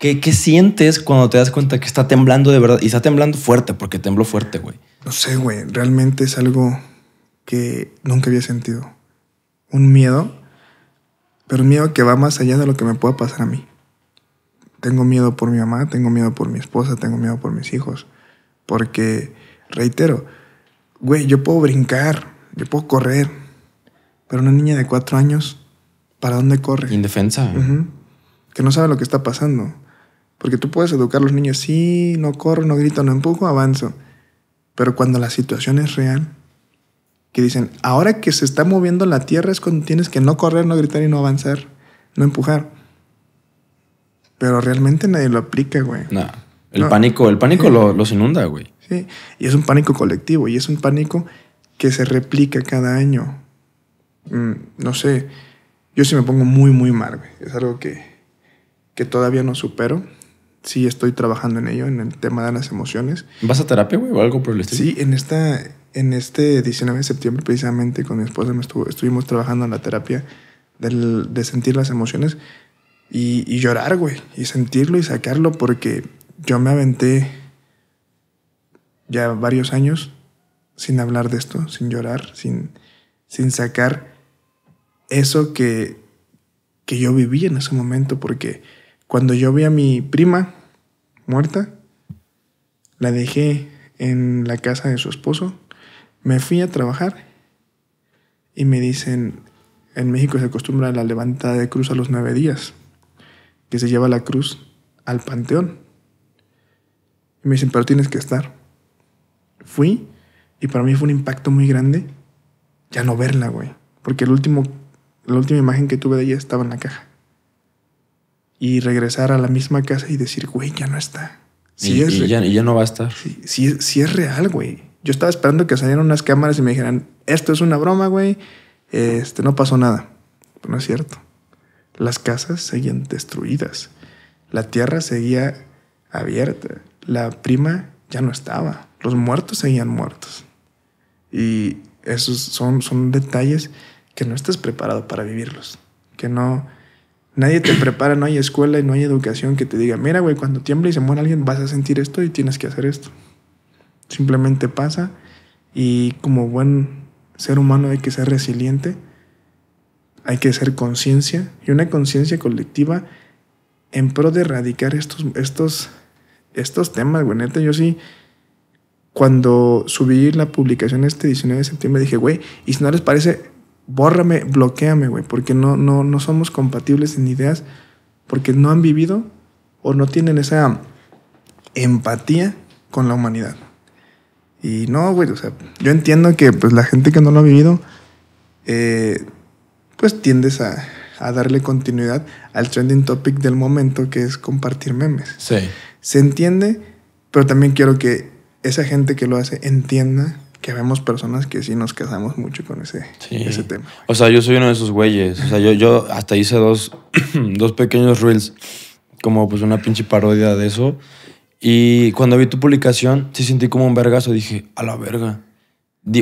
¿Qué, sientes cuando te das cuenta que está temblando de verdad? Y está temblando fuerte, porque tembló fuerte, güey. No sé, güey. Realmente es algo que nunca había sentido. Un miedo, pero un miedo que va más allá de lo que me pueda pasar a mí. Tengo miedo por mi mamá, tengo miedo por mi esposa, tengo miedo por mis hijos. Porque, reitero, güey, yo puedo brincar, yo puedo correr, pero una niña de cuatro años, ¿para dónde corre? Indefensa. Que no sabe lo que está pasando. Porque tú puedes educar a los niños, sí, no corro, no grito, no empujo, avanzo. Pero cuando la situación es real, que dicen, ahora que se está moviendo la tierra es cuando tienes que no correr, no gritar y no avanzar, no empujar. Pero realmente nadie lo aplica, güey. No. El pánico, el pánico lo, los inunda, güey. Sí, y es un pánico colectivo y es un pánico que se replica cada año. Mm, no sé, yo sí me pongo muy, muy mal, güey. Es algo que, que todavía no supero sí estoy trabajando en ello, en el tema de las emociones. ¿Vas a terapia, güey, o algo por el estilo? Sí, en, esta, en este 19 de septiembre precisamente con mi esposa estuvo, estuvimos trabajando en la terapia de sentir las emociones y, y llorar, güey, y sentirlo y sacarlo porque yo me aventé ya varios años sin hablar de esto, sin llorar, sin, sin sacar eso que, que yo viví en ese momento porque cuando yo vi a mi prima muerta, la dejé en la casa de su esposo, me fui a trabajar y me dicen, en México se acostumbra la levantada de cruz a los nueve días, que se lleva la cruz al panteón. Y me dicen, pero tienes que estar. Fui y para mí fue un impacto muy grande ya no verla, güey. Porque el último, la última imagen que tuve de ella estaba en la caja y regresar a la misma casa y decir, güey, ya no está. y, ya, no va a estar. Sí, si, es real, güey. Yo estaba esperando que salieran unas cámaras y me dijeran, esto es una broma, güey. Este, no pasó nada. no es cierto. Las casas seguían destruidas. La tierra seguía abierta. La prima ya no estaba. Los muertos seguían muertos. Y esos son, son detalles que no estás preparado para vivirlos. Que no Nadie te prepara, no hay escuela y no hay educación que te diga, mira, güey, cuando tiemble y se muere alguien vas a sentir esto y tienes que hacer esto. Simplemente pasa y como buen ser humano hay que ser resiliente, hay que ser conciencia y una conciencia colectiva en pro de erradicar estos, estos, estos temas, güey. Neta, yo sí, cuando subí la publicación este 19 de septiembre dije, güey, y si no les parece, bórrame, bloqueame, güey, porque no, no, no somos compatibles en ideas, porque no han vivido o no tienen esa empatía con la humanidad. Y no, güey, o sea, yo entiendo que pues la gente que no lo ha vivido, eh, pues tiendes a, a, darle continuidad al trending topic del momento, que es compartir memes. Sí. Se entiende, pero también quiero que esa gente que lo hace entienda que vemos personas que sí nos casamos mucho con ese, ese tema. O sea, yo soy uno de esos güeyes. O sea, yo, yo hasta hice dos, dos pequeños reels, como pues una pinche parodia de eso. Y cuando vi tu publicación, sí sentí como un vergazo. Dije, a la verga.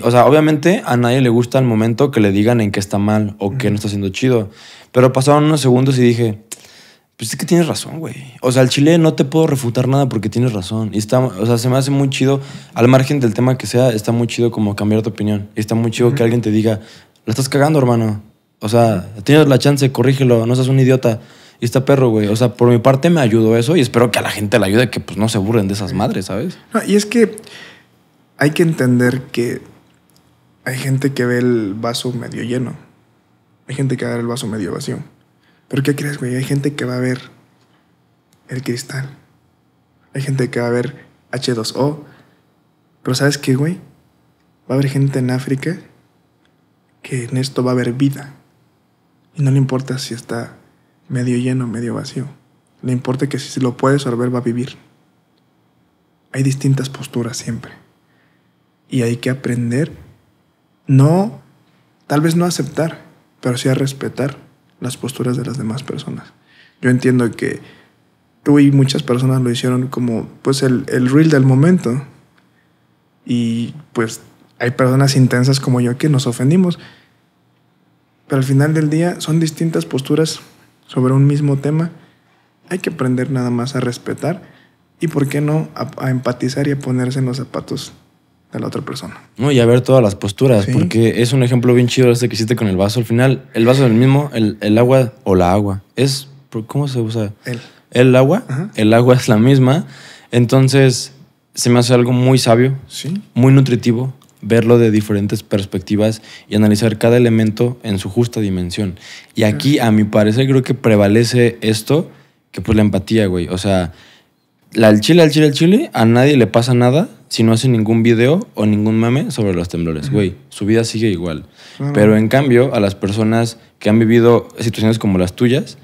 O sea, obviamente a nadie le gusta el momento que le digan en que está mal o que no está siendo chido. Pero pasaron unos segundos y dije, pues es que tienes razón, güey. O sea, al Chile no te puedo refutar nada porque tienes razón. Y está, o sea, se me hace muy chido, al margen del tema que sea, está muy chido como cambiar tu opinión. Y está muy chido que alguien te diga, la estás cagando, hermano. O sea, tienes la chance, corrígelo, no seas un idiota. Y está perro, güey. O sea, por mi parte me ayudó eso y espero que a la gente le ayude que pues no se burlen de esas madres, ¿sabes? y es que hay que entender que hay gente que ve el vaso medio lleno. Hay gente que ve el vaso medio vacío. Pero ¿qué crees, güey? Hay gente que va a ver el cristal. Hay gente que va a ver H2O. Pero ¿sabes qué, güey? Va a haber gente en África que en esto va a haber vida. Y no le importa si está medio lleno, medio vacío. Le importa que si se lo puede sorber va a vivir. Hay distintas posturas siempre. Y hay que aprender, no, tal vez no aceptar, pero sí a respetar las posturas de las demás personas. Yo entiendo que tú y muchas personas lo hicieron como pues el, el reel del momento. Y pues hay personas intensas como yo que nos ofendimos. Pero al final del día son distintas posturas sobre un mismo tema. Hay que aprender nada más a respetar y, ¿por qué no?, a, a empatizar y a ponerse en los zapatos de la otra persona. No, y a ver todas las posturas, porque es un ejemplo bien chido este que hiciste con el vaso. Al final, el vaso es el mismo, el, agua o la agua. Es, ¿cómo se usa? El. El agua, el agua es la misma. Entonces, se me hace algo muy sabio, ¿Sí? muy nutritivo, verlo de diferentes perspectivas y analizar cada elemento en su justa dimensión. Y aquí, a mi parecer, creo que prevalece esto, que pues la empatía, güey. O sea, la, al chile, al chile, al chile, a nadie le pasa nada si no hace ningún video o ningún meme sobre los temblores. Güey, su vida sigue igual. Pero en cambio, a las personas que han vivido situaciones como las tuyas,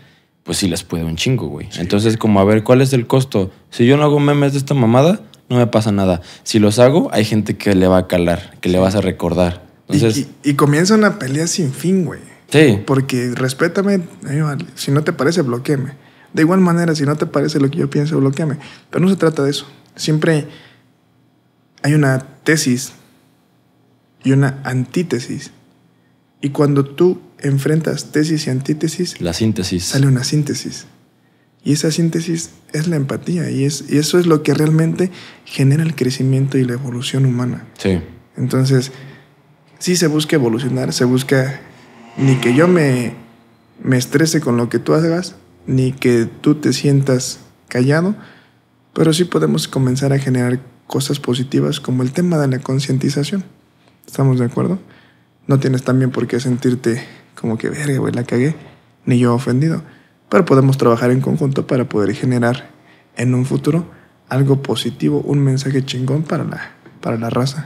pues sí las puede un chingo, güey. Entonces, como a ver, ¿cuál es el costo? Si yo no hago memes de esta mamada, no me pasa nada. Si los hago, hay gente que le va a calar, que le vas a recordar. Entonces, y, y comienza una pelea sin fin, güey. Sí. Porque respétame, eh, si no te parece, bloqueame. De igual manera, si no te parece lo que yo pienso, bloqueame. Pero no se trata de eso. Siempre hay una tesis y una antítesis. Y cuando tú enfrentas tesis y antítesis, la síntesis. Sale una síntesis. Y esa síntesis es la empatía y, es, eso es lo que realmente genera el crecimiento y la evolución humana. Sí. Entonces, sí se busca evolucionar, se busca ni que yo me, me estrese con lo que tú hagas, ni que tú te sientas callado, pero sí podemos comenzar a generar cosas positivas como el tema de la concientización. ¿Estamos de acuerdo? No tienes también por qué sentirte como que, verga, güey, la cagué, ni yo ofendido. Pero podemos trabajar en conjunto para poder generar en un futuro algo positivo, un mensaje chingón para la, para la raza.